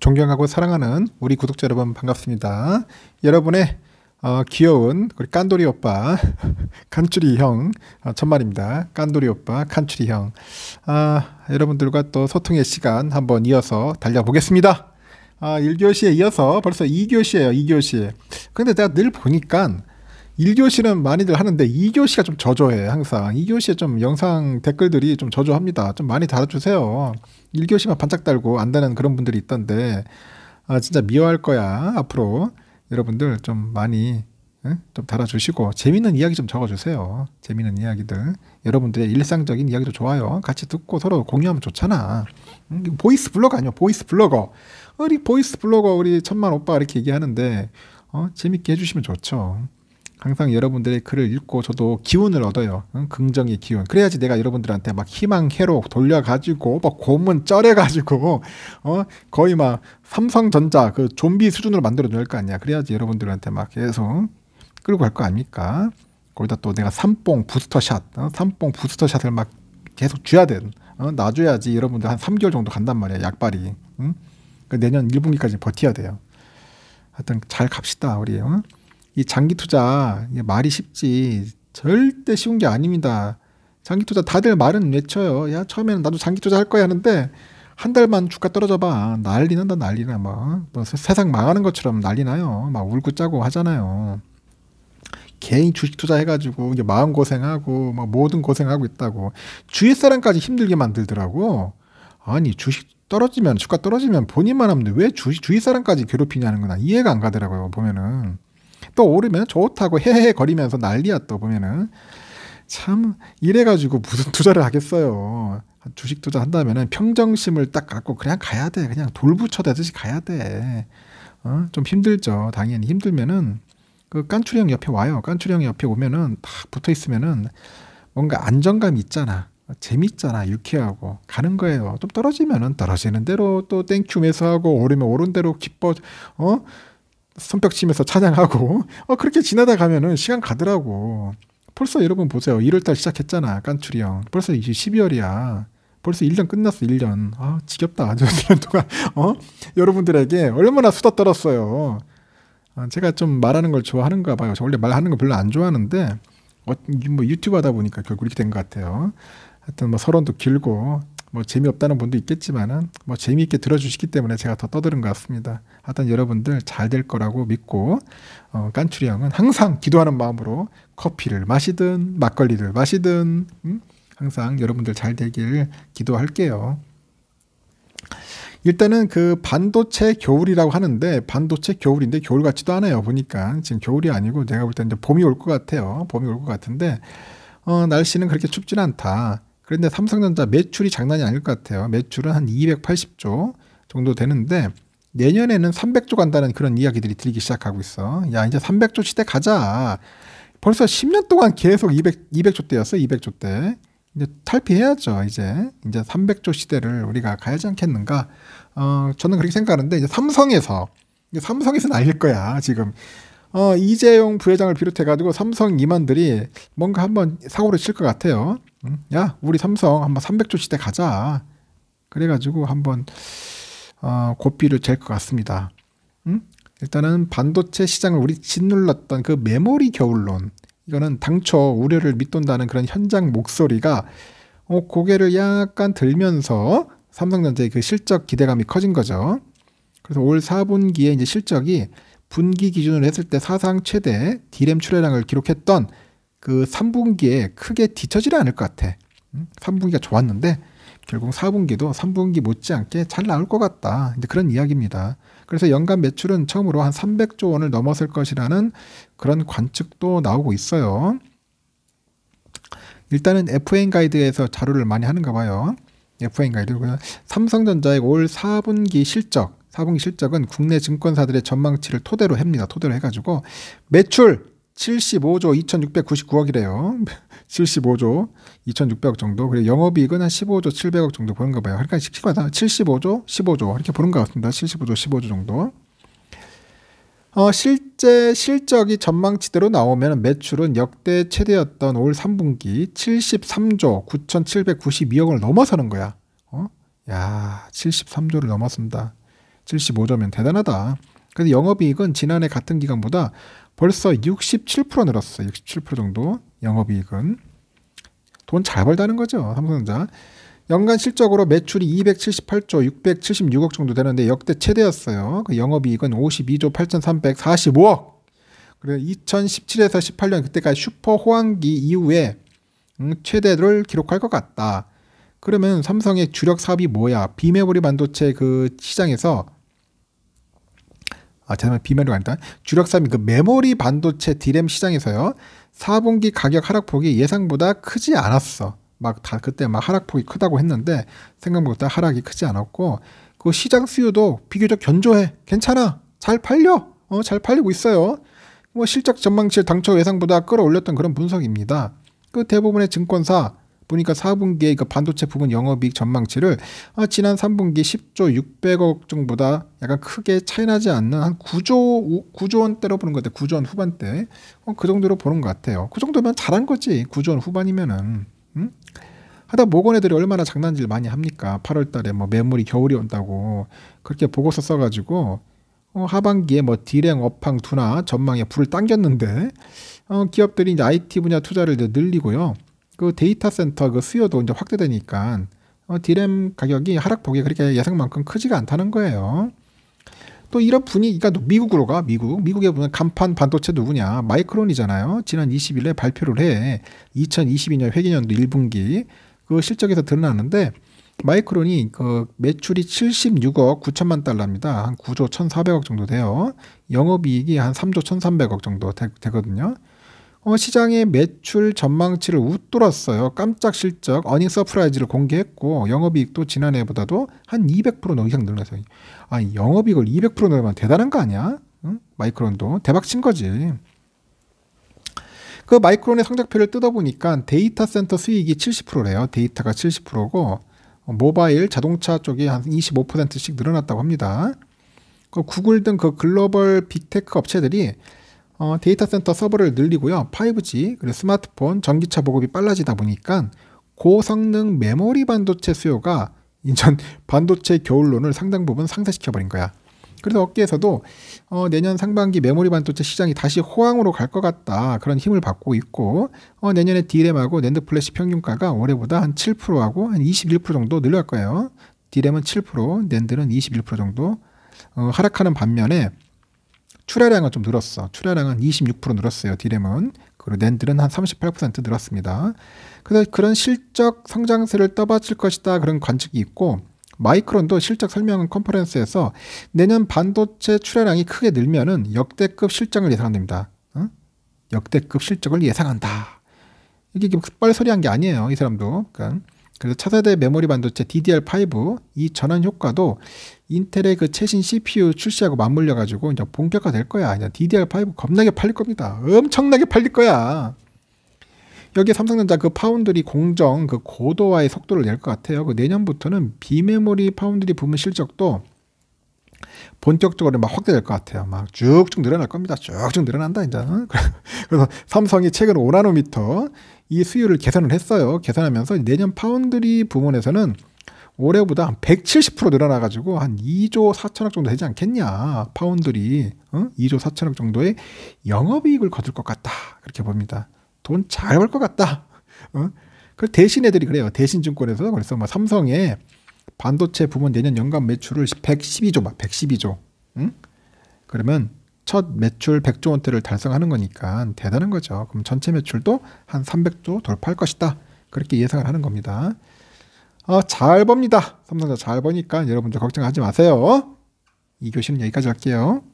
존경하고 사랑하는 우리 구독자 여러분 반갑습니다. 여러분의 어, 귀여운 우리 깐돌이 오빠, 간추리 형, 어, 천만입니다. 깐돌이 오빠, 간추리 형. 아, 여러분들과 또 소통의 시간 한번 이어서 달려보겠습니다. 아, 1교시에 이어서 벌써 2교시에요 2교시. 근데 내가 늘 보니까 1교시는 많이들 하는데 2교시가 좀 저조해 항상 2교시에 좀 영상 댓글들이 좀 저조합니다 좀 많이 달아주세요 1교시만 반짝 달고 안다는 그런 분들이 있던데 아 진짜 미워할 거야 앞으로 여러분들 좀 많이 좀 달아주시고 재밌는 이야기 좀 적어주세요 재밌는 이야기들 여러분들의 일상적인 이야기도 좋아요 같이 듣고 서로 공유하면 좋잖아 보이스 블로거 아니요 보이스 블로거 우리 보이스 블로거 우리 천만 오빠 이렇게 얘기하는데 어 재밌게 해주시면 좋죠 항상 여러분들의 글을 읽고 저도 기운을 얻어요. 응? 긍정의 기운. 그래야지 내가 여러분들한테 막 희망해로 돌려가지고 막 고문 쩔해가지고 어 거의 막 삼성전자 그 좀비 수준으로 만들어 놓을 거 아니야. 그래야지 여러분들한테 막 계속 끌고 갈 거 아닙니까? 거기다 또 내가 삼뽕 부스터샷, 어? 삼뽕 부스터샷을 막 계속 줘야 돼. 어? 놔줘야지 여러분들 한 3개월 정도 간단 말이야. 약발이. 응? 그 내년 1분기까지 버텨야 돼요. 하여튼 잘 갑시다 우리. 응? 이 장기 투자 말이 쉽지 절대 쉬운 게 아닙니다. 장기 투자 다들 말은 외쳐요. 야 처음에는 나도 장기 투자 할 거야 하는데 한 달만 주가 떨어져봐 난리난다 난리나 막뭐 뭐 세상 망하는 것처럼 난리나요. 막 울고 짜고 하잖아요. 개인 주식 투자해가지고 이게 마음 고생하고 막 모든 고생하고 있다고 주위 사람까지 힘들게 만들더라고. 아니 주식 떨어지면 주가 떨어지면 본인만 하면 왜 주, 주위 사람까지 괴롭히냐는 거건 이해가 안 가더라고요 보면은 또 오르면 좋다고 헤헤 거리면서 난리야 또 보면은 참 이래가지고 무슨 투자를 하겠어요. 주식 투자 한다면은 평정심을 딱 갖고 그냥 가야 돼. 그냥 돌부쳐대듯이 가야 돼. 어? 좀 힘들죠. 당연히 힘들면은 그깐추령 옆에 와요. 깐추령 옆에 오면은 딱 붙어 있으면은 뭔가 안정감 있잖아. 재밌잖아 유쾌하고 가는 거예요 좀 떨어지면은 떨어지는 대로 또 땡큐 매수하고 오르면 오른 대로 기뻐 어 손뼉 치면서 찬양하고 어 그렇게 지나다 가면은 시간 가더라고. 벌써 여러분 보세요. 1월달 시작했잖아. 깐추리 형. 벌써 이제 12월이야. 벌써 1년 끝났어. 1년. 아 지겹다. 아 1년 동안 어 여러분들에게 얼마나 수다 떨었어요. 아, 제가 좀 말하는 걸 좋아하는가 봐요. 저 원래 말하는 거 별로 안 좋아하는데 어, 뭐 유튜브 하다 보니까 결국 이렇게 된 것 같아요. 하여튼 뭐 서론도 길고 뭐 재미없다는 분도 있겠지만은 뭐 재미있게 들어주시기 때문에 제가 더 떠드는 것 같습니다. 하여튼 여러분들 잘 될 거라고 믿고 어, 깐추리 형은 항상 기도하는 마음으로 커피를 마시든 막걸리를 마시든 음? 항상 여러분들 잘 되길 기도할게요. 일단은 그 반도체 겨울이라고 하는데 반도체 겨울인데 겨울 같지도 않아요. 보니까 지금 겨울이 아니고 내가 볼때 이제 봄이 올 것 같아요. 봄이 올 것 같은데 어, 날씨는 그렇게 춥진 않다. 그런데 삼성전자 매출이 장난이 아닐 것 같아요. 매출은 한 280조 정도 되는데 내년에는 300조 간다는 그런 이야기들이 들리기 시작하고 있어. 야 이제 300조 시대 가자. 벌써 10년 동안 계속 200, 200조 대였어 200조 대. 이제 탈피해야죠. 이제 이제 300조 시대를 우리가 가야지 않겠는가? 어, 저는 그렇게 생각하는데 이제 삼성에서 삼성에서 날릴 거야. 지금 어, 이재용 부회장을 비롯해가지고 삼성 임원들이 뭔가 한번 사고를 칠 것 같아요. 음, 야, 우리 삼성 한번 300조 시대 가자. 그래가지고 한번 어, 고삐를 잴 것 같습니다. 음? 일단은 반도체 시장을 우리 짓눌렀던 그 메모리 겨울론. 이거는 당초 우려를 밑돈다는 그런 현장 목소리가 어, 고개를 약간 들면서 삼성전자의 그 실적 기대감이 커진 거죠. 그래서 올 4분기에 이제 실적이 분기 기준으로 했을 때 사상 최대 디램 출하량을 기록했던 그 3분기에 크게 뒤처지지 않을 것 같아. 3분기가 음? 좋았는데 결국 4분기도 3분기 못지않게 잘 나올 것 같다. 이제 그런 이야기입니다. 그래서 연간 매출은 처음으로 한 300조 원을 넘어설 것이라는 그런 관측도 나오고 있어요. 일단은 FN 가이드에서 자료를 많이 하는가 봐요. FN 가이드. 삼성전자의 올 4분기 실적 4분기 실적은 국내 증권사들의 전망치를 토대로 합니다. 토대로 해가지고 매출 75조 2,699억이래요. 75조 2,600억 정도. 그리고 영업이익은 한 15조 700억 정도 보는가 봐요. 그러니까 시마다 75조 15조 이렇게 보는 것 같습니다. 75조 15조 정도. 어, 실제 실적이 전망치대로 나오면 매출은 역대 최대였던 올 3분기 73조 9,792억을 넘어서는 거야. 어? 야, 73조를 넘었습니다 7 5조면 대단하다. 그래서 영업이익은 지난해 같은 기간보다 벌써 67% 늘었어. 67% 정도 영업이익은 돈 잘 벌다는 거죠. 삼성전자. 연간 실적으로 매출이 278조 676억 정도 되는데 역대 최대였어요. 그 영업이익은 52조 8,345억. 그래서 2017에서 18년 그때까지 슈퍼 호황기 이후에 음, 최대를 기록할 것 같다. 그러면 삼성의 주력 사업이 뭐야? 비메모리 반도체 그 시장에서 아, 죄송합니다. 비메모리가 아니다. 주력 3인 그 메모리 반도체 디램 시장에서요. 4분기 가격 하락폭이 예상보다 크지 않았어. 막 다 그때 막 하락폭이 크다고 했는데 생각보다 하락이 크지 않았고 그 시장 수요도 비교적 견조해. 괜찮아. 잘 팔려. 어, 잘 팔리고 있어요. 뭐 실적 전망치를 당초 예상보다 끌어올렸던 그런 분석입니다. 그 대부분의 증권사 보니까 4분기에 그러니까 반도체 부분 영업이익 전망치를 아, 지난 3분기 10조 600억 정보다 도 약간 크게 차이나지 않는 한 9조 9조 원대로 보는 것 같아요. 9조 원 후반대 어, 그 정도로 보는 것 같아요. 그 정도면 잘한 거지. 9조 원 후반이면은. 음? 하다 모건 애들이 얼마나 장난질 많이 합니까? 8월 달에 뭐 매물이 겨울이 온다고 그렇게 보고서 써가지고 어, 하반기에 뭐 디랭, 업황, 두나 전망에 불을 당겼는데 어, 기업들이 이제 IT 분야 투자를 늘리고요. 그 데이터 센터 그 수요도 이제 확대되니까 어, 디램 가격이 하락폭이 그렇게 예상만큼 크지가 않다는 거예요. 또 이런 분위기가 미국으로 가 미국 미국에 보면 간판 반도체 누구냐 마이크론이잖아요 지난 20일에 발표를 해 2022년 회계년도 1분기 그 실적에서 드러나는데 마이크론이 그 매출이 76억 9천만 달러입니다 한 9조 1,400억 정도 돼요 영업이익이 한 3조 1,300억 정도 되, 거든요 어, 시장의 매출 전망치를 웃돌았어요. 깜짝 실적 어닝 서프라이즈를 공개했고 영업이익도 지난해보다도 한 200% 이상 늘어나서 아 영업이익을 200% 늘면 대단한 거 아니야? 응? 마이크론도 대박 친 거지. 그 마이크론의 성적표를 뜯어보니까 데이터 센터 수익이 70%래요. 데이터가 70%고 어, 모바일, 자동차 쪽이 한 25%씩 늘어났다고 합니다. 그 구글 등 그 글로벌 빅테크 업체들이 어, 데이터 센터 서버를 늘리고요. 5G, 그리고 스마트폰, 전기차 보급이 빨라지다 보니까 고성능 메모리 반도체 수요가 인천 반도체 겨울론을 상당 부분 상쇄시켜버린 거야. 그래서 업계에서도 어, 내년 상반기 메모리 반도체 시장이 다시 호황으로 갈 것 같다 그런 힘을 받고 있고 어, 내년에 디램하고 랜드 플래시 평균가가 올해보다 한 7%하고 한 21% 정도 늘려갈 거예요. 디램은 7%, 랜드는 21% 정도 어, 하락하는 반면에 출하량은 좀 늘었어. 출하량은 26% 늘었어요. 디램은. 그리고 낸들은 한 38% 늘었습니다. 그래서 그런 실적 성장세를 떠받칠 것이다. 그런 관측이 있고 마이크론도 실적 설명 컨퍼런스에서 내년 반도체 출하량이 크게 늘면은 역대급 실적을 예상합니다 응? 역대급 실적을 예상한다. 이게 뻘소리한 게 아니에요. 이 사람도. 그러니까 그래서 차세대 메모리 반도체 DDR5 이 전환 효과도 인텔의 그 최신 CPU 출시하고 맞물려 가지고 이제 본격화 될 거야. 이제 DDR5 겁나게 팔릴 겁니다. 엄청나게 팔릴 거야. 여기 삼성전자 그 파운드리 공정 그 고도화의 속도를 낼 것 같아요. 그 내년부터는 비메모리 파운드리 부문 실적도 본격적으로 막 확대될 것 같아요. 막 쭉쭉 늘어날 겁니다. 쭉쭉 늘어난다 이제 그래서 삼성이 최근 5나노미터 이 수율을 개선을 했어요. 개선하면서 내년 파운드리 부문에서는 올해보다 한 170% 늘어나가지고 한 2조 4천억 정도 되지 않겠냐. 파운드리 어? 2조 4천억 정도의 영업이익을 거둘 것 같다. 그렇게 봅니다. 돈 잘 벌 것 같다. 어? 그 대신 애들이 그래요. 대신증권에서 그래서 막 뭐 삼성의 반도체 부문 내년 연간 매출을 112조 막 112조. 응? 그러면 첫 매출 100조 원대를 달성하는 거니까 대단한 거죠. 그럼 전체 매출도 한 300조 돌파할 것이다. 그렇게 예상을 하는 겁니다. 아, 잘봅니다 삼성전자 잘 버니까 여러분들 걱정하지 마세요. 이 교시는 여기까지 할게요.